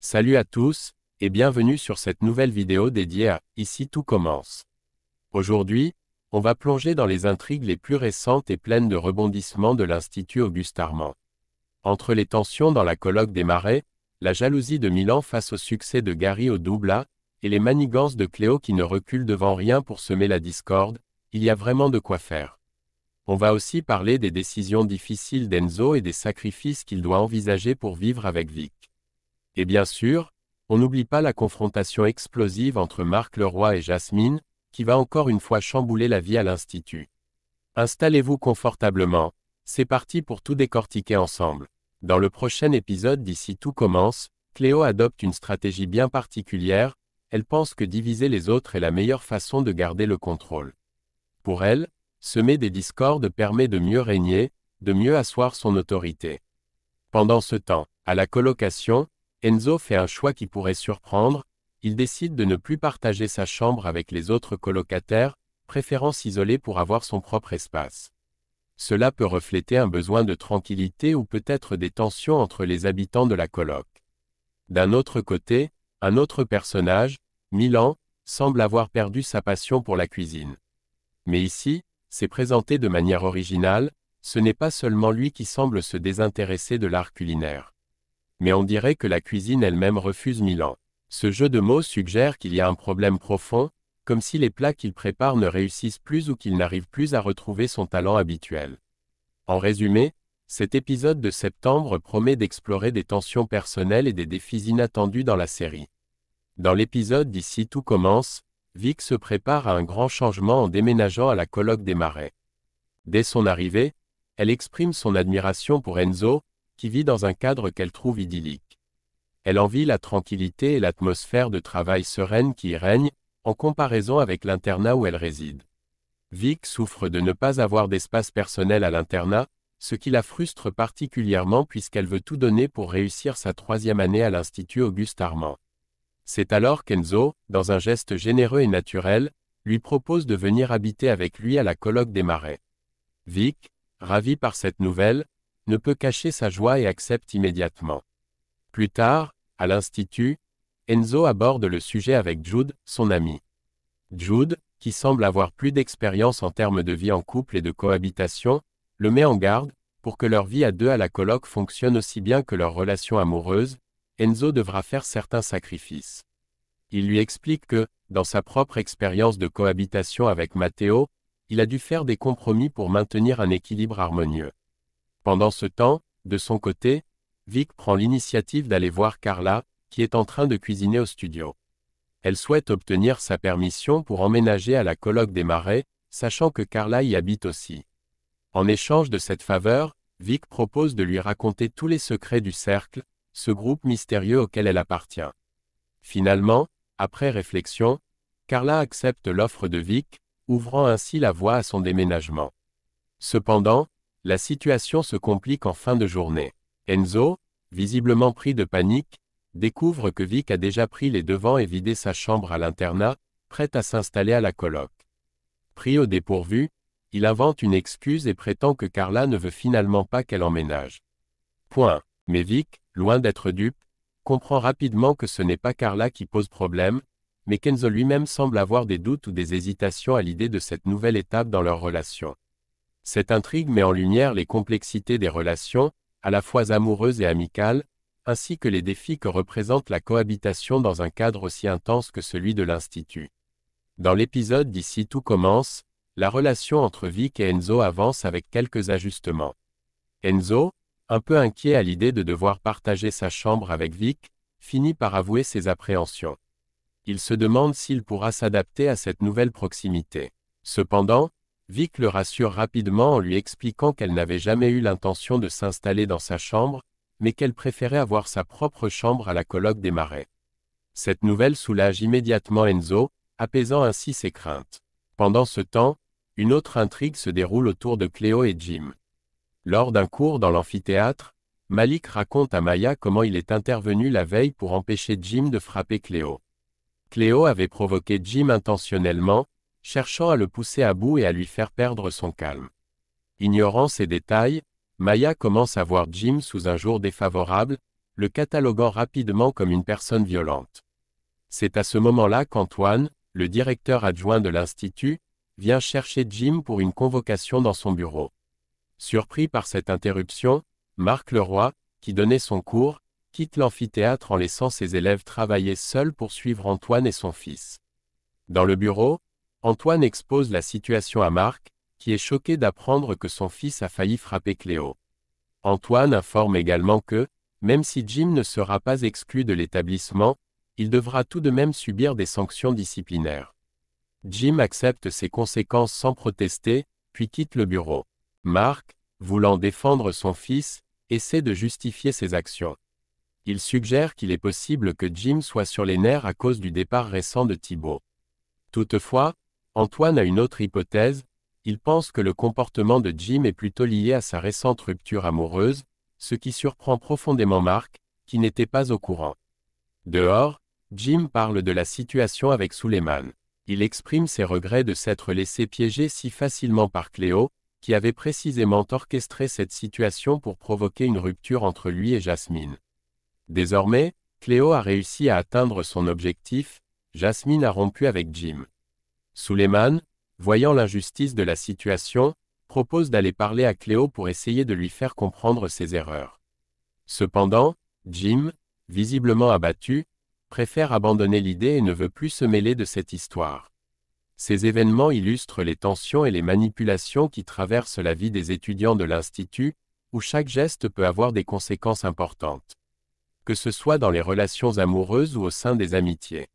Salut à tous, et bienvenue sur cette nouvelle vidéo dédiée à Ici tout commence. Aujourd'hui, on va plonger dans les intrigues les plus récentes et pleines de rebondissements de l'Institut Auguste Armand. Entre les tensions dans la colloque des Marais, la jalousie de Milan face au succès de Gary au double A, et les manigances de Cléo qui ne recule devant rien pour semer la discorde, il y a vraiment de quoi faire. On va aussi parler des décisions difficiles d'Enzo et des sacrifices qu'il doit envisager pour vivre avec Vic. Et bien sûr, on n'oublie pas la confrontation explosive entre Marc Leroy et Jasmine, qui va encore une fois chambouler la vie à l'Institut. Installez-vous confortablement, c'est parti pour tout décortiquer ensemble. Dans le prochain épisode d'ici tout commence, Cléo adopte une stratégie bien particulière, elle pense que diviser les autres est la meilleure façon de garder le contrôle. Pour elle, semer des discordes permet de mieux régner, de mieux asseoir son autorité. Pendant ce temps, à la colocation, Enzo fait un choix qui pourrait surprendre, il décide de ne plus partager sa chambre avec les autres colocataires, préférant s'isoler pour avoir son propre espace. Cela peut refléter un besoin de tranquillité ou peut-être des tensions entre les habitants de la coloc. D'un autre côté, un autre personnage, Milan, semble avoir perdu sa passion pour la cuisine. Mais ici, c'est présenté de manière originale, ce n'est pas seulement lui qui semble se désintéresser de l'art culinaire mais on dirait que la cuisine elle-même refuse Milan. Ce jeu de mots suggère qu'il y a un problème profond, comme si les plats qu'il prépare ne réussissent plus ou qu'il n'arrive plus à retrouver son talent habituel. En résumé, cet épisode de septembre promet d'explorer des tensions personnelles et des défis inattendus dans la série. Dans l'épisode d'ici tout commence, Vic se prépare à un grand changement en déménageant à la colloque des Marais. Dès son arrivée, elle exprime son admiration pour Enzo, qui vit dans un cadre qu'elle trouve idyllique. Elle envie la tranquillité et l'atmosphère de travail sereine qui y règne, en comparaison avec l'internat où elle réside. Vic souffre de ne pas avoir d'espace personnel à l'internat, ce qui la frustre particulièrement puisqu'elle veut tout donner pour réussir sa troisième année à l'Institut Auguste Armand. C'est alors qu'Enzo, dans un geste généreux et naturel, lui propose de venir habiter avec lui à la colloque des marais. Vic, ravi par cette nouvelle, ne peut cacher sa joie et accepte immédiatement. Plus tard, à l'Institut, Enzo aborde le sujet avec Jude, son ami. Jude, qui semble avoir plus d'expérience en termes de vie en couple et de cohabitation, le met en garde, pour que leur vie à deux à la colloque fonctionne aussi bien que leur relation amoureuse, Enzo devra faire certains sacrifices. Il lui explique que, dans sa propre expérience de cohabitation avec Matteo, il a dû faire des compromis pour maintenir un équilibre harmonieux. Pendant ce temps, de son côté, Vic prend l'initiative d'aller voir Carla, qui est en train de cuisiner au studio. Elle souhaite obtenir sa permission pour emménager à la colloque des Marais, sachant que Carla y habite aussi. En échange de cette faveur, Vic propose de lui raconter tous les secrets du cercle, ce groupe mystérieux auquel elle appartient. Finalement, après réflexion, Carla accepte l'offre de Vic, ouvrant ainsi la voie à son déménagement. Cependant, la situation se complique en fin de journée. Enzo, visiblement pris de panique, découvre que Vic a déjà pris les devants et vidé sa chambre à l'internat, prête à s'installer à la colloque. Pris au dépourvu, il invente une excuse et prétend que Carla ne veut finalement pas qu'elle emménage. Point. Mais Vic, loin d'être dupe, comprend rapidement que ce n'est pas Carla qui pose problème, mais qu'Enzo lui-même semble avoir des doutes ou des hésitations à l'idée de cette nouvelle étape dans leur relation. Cette intrigue met en lumière les complexités des relations, à la fois amoureuses et amicales, ainsi que les défis que représente la cohabitation dans un cadre aussi intense que celui de l'Institut. Dans l'épisode d'ici tout commence, la relation entre Vic et Enzo avance avec quelques ajustements. Enzo, un peu inquiet à l'idée de devoir partager sa chambre avec Vic, finit par avouer ses appréhensions. Il se demande s'il pourra s'adapter à cette nouvelle proximité. Cependant, Vic le rassure rapidement en lui expliquant qu'elle n'avait jamais eu l'intention de s'installer dans sa chambre, mais qu'elle préférait avoir sa propre chambre à la colloque des marais. Cette nouvelle soulage immédiatement Enzo, apaisant ainsi ses craintes. Pendant ce temps, une autre intrigue se déroule autour de Cléo et Jim. Lors d'un cours dans l'amphithéâtre, Malik raconte à Maya comment il est intervenu la veille pour empêcher Jim de frapper Cléo. Cléo avait provoqué Jim intentionnellement, cherchant à le pousser à bout et à lui faire perdre son calme. Ignorant ces détails, Maya commence à voir Jim sous un jour défavorable, le cataloguant rapidement comme une personne violente. C'est à ce moment-là qu'Antoine, le directeur adjoint de l'Institut, vient chercher Jim pour une convocation dans son bureau. Surpris par cette interruption, Marc Leroy, qui donnait son cours, quitte l'amphithéâtre en laissant ses élèves travailler seuls pour suivre Antoine et son fils. Dans le bureau, Antoine expose la situation à Marc, qui est choqué d'apprendre que son fils a failli frapper Cléo. Antoine informe également que, même si Jim ne sera pas exclu de l'établissement, il devra tout de même subir des sanctions disciplinaires. Jim accepte ses conséquences sans protester, puis quitte le bureau. Marc, voulant défendre son fils, essaie de justifier ses actions. Il suggère qu'il est possible que Jim soit sur les nerfs à cause du départ récent de Thibault. Toutefois, Antoine a une autre hypothèse, il pense que le comportement de Jim est plutôt lié à sa récente rupture amoureuse, ce qui surprend profondément Marc, qui n'était pas au courant. Dehors, Jim parle de la situation avec Suleiman. Il exprime ses regrets de s'être laissé piéger si facilement par Cléo, qui avait précisément orchestré cette situation pour provoquer une rupture entre lui et Jasmine. Désormais, Cléo a réussi à atteindre son objectif, Jasmine a rompu avec Jim. Suleiman, voyant l'injustice de la situation, propose d'aller parler à Cléo pour essayer de lui faire comprendre ses erreurs. Cependant, Jim, visiblement abattu, préfère abandonner l'idée et ne veut plus se mêler de cette histoire. Ces événements illustrent les tensions et les manipulations qui traversent la vie des étudiants de l'Institut, où chaque geste peut avoir des conséquences importantes. Que ce soit dans les relations amoureuses ou au sein des amitiés.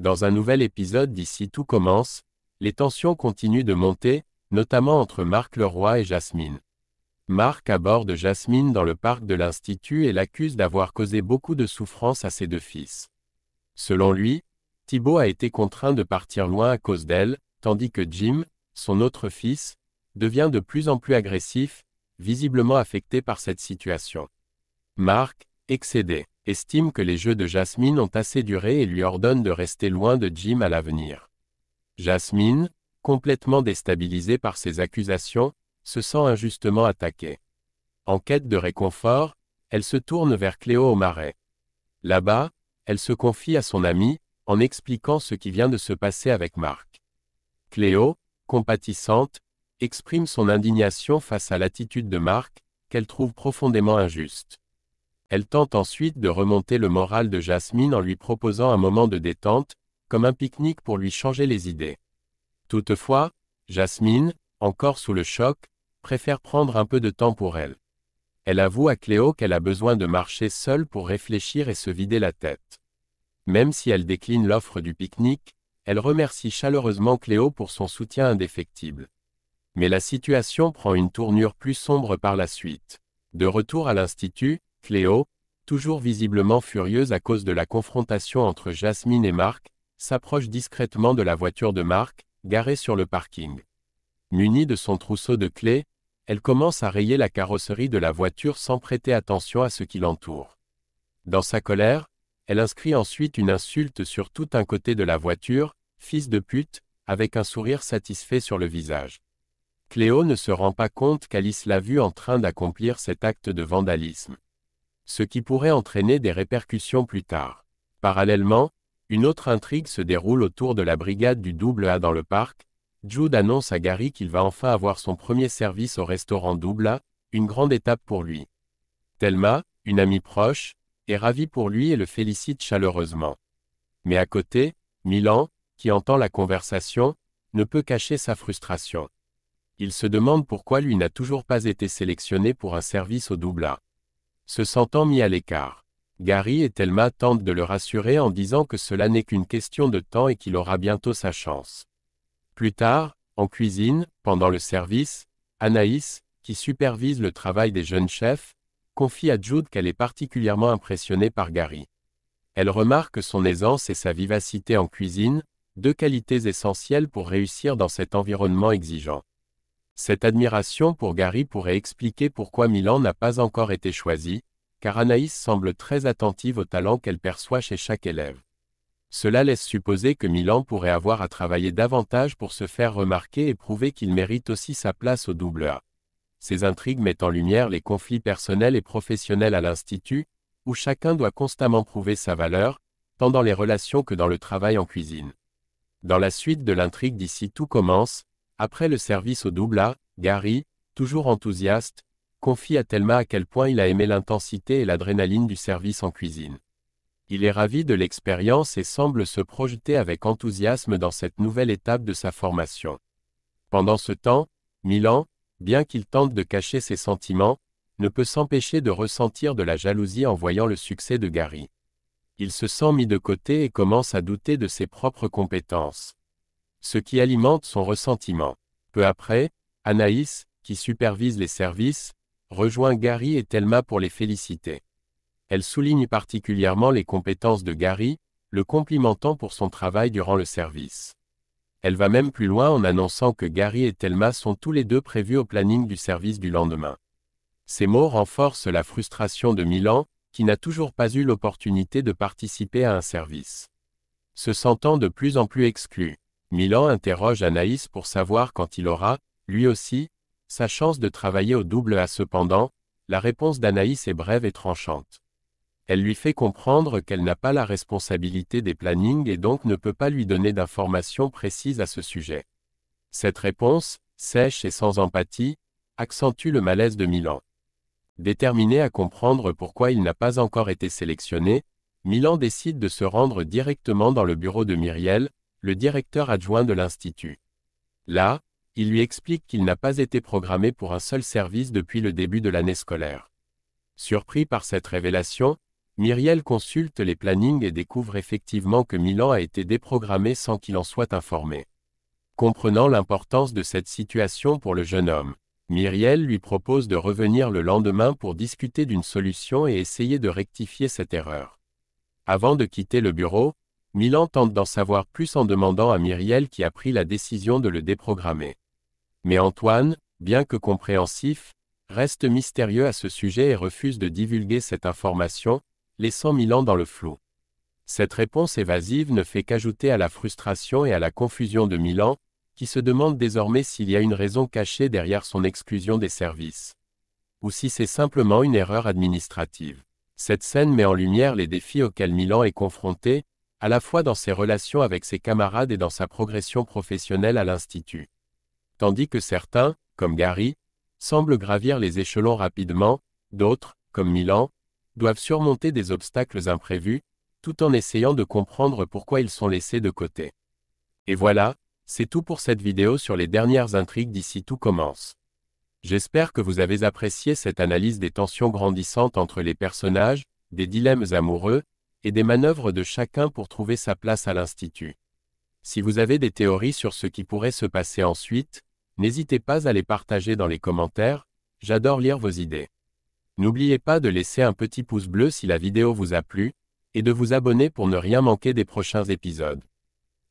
Dans un nouvel épisode d'ici tout commence, les tensions continuent de monter, notamment entre Marc Leroy et Jasmine. Marc aborde Jasmine dans le parc de l'Institut et l'accuse d'avoir causé beaucoup de souffrance à ses deux fils. Selon lui, Thibault a été contraint de partir loin à cause d'elle, tandis que Jim, son autre fils, devient de plus en plus agressif, visiblement affecté par cette situation. Marc, excédé, estime que les jeux de Jasmine ont assez duré et lui ordonne de rester loin de Jim à l'avenir. Jasmine, complètement déstabilisée par ces accusations, se sent injustement attaquée. En quête de réconfort, elle se tourne vers Cléo au marais. Là-bas, elle se confie à son amie, en expliquant ce qui vient de se passer avec Marc. Cléo, compatissante, exprime son indignation face à l'attitude de Marc, qu'elle trouve profondément injuste. Elle tente ensuite de remonter le moral de Jasmine en lui proposant un moment de détente, comme un pique-nique pour lui changer les idées. Toutefois, Jasmine, encore sous le choc, préfère prendre un peu de temps pour elle. Elle avoue à Cléo qu'elle a besoin de marcher seule pour réfléchir et se vider la tête. Même si elle décline l'offre du pique-nique, elle remercie chaleureusement Cléo pour son soutien indéfectible. Mais la situation prend une tournure plus sombre par la suite. De retour à l'institut, Cléo, toujours visiblement furieuse à cause de la confrontation entre Jasmine et Marc, s'approche discrètement de la voiture de Marc, garée sur le parking. Munie de son trousseau de clés, elle commence à rayer la carrosserie de la voiture sans prêter attention à ce qui l'entoure. Dans sa colère, elle inscrit ensuite une insulte sur tout un côté de la voiture, fils de pute, avec un sourire satisfait sur le visage. Cléo ne se rend pas compte qu'Alice l'a vue en train d'accomplir cet acte de vandalisme ce qui pourrait entraîner des répercussions plus tard. Parallèlement, une autre intrigue se déroule autour de la brigade du double A dans le parc. Jude annonce à Gary qu'il va enfin avoir son premier service au restaurant double A, une grande étape pour lui. Thelma, une amie proche, est ravie pour lui et le félicite chaleureusement. Mais à côté, Milan, qui entend la conversation, ne peut cacher sa frustration. Il se demande pourquoi lui n'a toujours pas été sélectionné pour un service au double A. Se sentant mis à l'écart, Gary et Thelma tentent de le rassurer en disant que cela n'est qu'une question de temps et qu'il aura bientôt sa chance. Plus tard, en cuisine, pendant le service, Anaïs, qui supervise le travail des jeunes chefs, confie à Jude qu'elle est particulièrement impressionnée par Gary. Elle remarque son aisance et sa vivacité en cuisine, deux qualités essentielles pour réussir dans cet environnement exigeant. Cette admiration pour Gary pourrait expliquer pourquoi Milan n'a pas encore été choisi, car Anaïs semble très attentive au talent qu'elle perçoit chez chaque élève. Cela laisse supposer que Milan pourrait avoir à travailler davantage pour se faire remarquer et prouver qu'il mérite aussi sa place au double A. Ces intrigues mettent en lumière les conflits personnels et professionnels à l'Institut, où chacun doit constamment prouver sa valeur, tant dans les relations que dans le travail en cuisine. Dans la suite de l'intrigue d'ici tout commence, après le service au double A, Gary, toujours enthousiaste, confie à Thelma à quel point il a aimé l'intensité et l'adrénaline du service en cuisine. Il est ravi de l'expérience et semble se projeter avec enthousiasme dans cette nouvelle étape de sa formation. Pendant ce temps, Milan, bien qu'il tente de cacher ses sentiments, ne peut s'empêcher de ressentir de la jalousie en voyant le succès de Gary. Il se sent mis de côté et commence à douter de ses propres compétences ce qui alimente son ressentiment. Peu après, Anaïs, qui supervise les services, rejoint Gary et Thelma pour les féliciter. Elle souligne particulièrement les compétences de Gary, le complimentant pour son travail durant le service. Elle va même plus loin en annonçant que Gary et Thelma sont tous les deux prévus au planning du service du lendemain. Ces mots renforcent la frustration de Milan, qui n'a toujours pas eu l'opportunité de participer à un service. Se sentant de plus en plus exclu, Milan interroge Anaïs pour savoir quand il aura, lui aussi, sa chance de travailler au double A cependant, la réponse d'Anaïs est brève et tranchante. Elle lui fait comprendre qu'elle n'a pas la responsabilité des plannings et donc ne peut pas lui donner d'informations précises à ce sujet. Cette réponse, sèche et sans empathie, accentue le malaise de Milan. Déterminé à comprendre pourquoi il n'a pas encore été sélectionné, Milan décide de se rendre directement dans le bureau de Myriel, le directeur adjoint de l'Institut. Là, il lui explique qu'il n'a pas été programmé pour un seul service depuis le début de l'année scolaire. Surpris par cette révélation, Myriel consulte les plannings et découvre effectivement que Milan a été déprogrammé sans qu'il en soit informé. Comprenant l'importance de cette situation pour le jeune homme, Myriel lui propose de revenir le lendemain pour discuter d'une solution et essayer de rectifier cette erreur. Avant de quitter le bureau, Milan tente d'en savoir plus en demandant à Myriel qui a pris la décision de le déprogrammer. Mais Antoine, bien que compréhensif, reste mystérieux à ce sujet et refuse de divulguer cette information, laissant Milan dans le flou. Cette réponse évasive ne fait qu'ajouter à la frustration et à la confusion de Milan, qui se demande désormais s'il y a une raison cachée derrière son exclusion des services. Ou si c'est simplement une erreur administrative. Cette scène met en lumière les défis auxquels Milan est confronté, à la fois dans ses relations avec ses camarades et dans sa progression professionnelle à l'Institut. Tandis que certains, comme Gary, semblent gravir les échelons rapidement, d'autres, comme Milan, doivent surmonter des obstacles imprévus, tout en essayant de comprendre pourquoi ils sont laissés de côté. Et voilà, c'est tout pour cette vidéo sur les dernières intrigues d'ici tout commence. J'espère que vous avez apprécié cette analyse des tensions grandissantes entre les personnages, des dilemmes amoureux, et des manœuvres de chacun pour trouver sa place à l'Institut. Si vous avez des théories sur ce qui pourrait se passer ensuite, n'hésitez pas à les partager dans les commentaires, j'adore lire vos idées. N'oubliez pas de laisser un petit pouce bleu si la vidéo vous a plu, et de vous abonner pour ne rien manquer des prochains épisodes.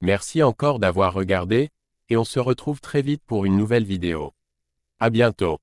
Merci encore d'avoir regardé, et on se retrouve très vite pour une nouvelle vidéo. À bientôt.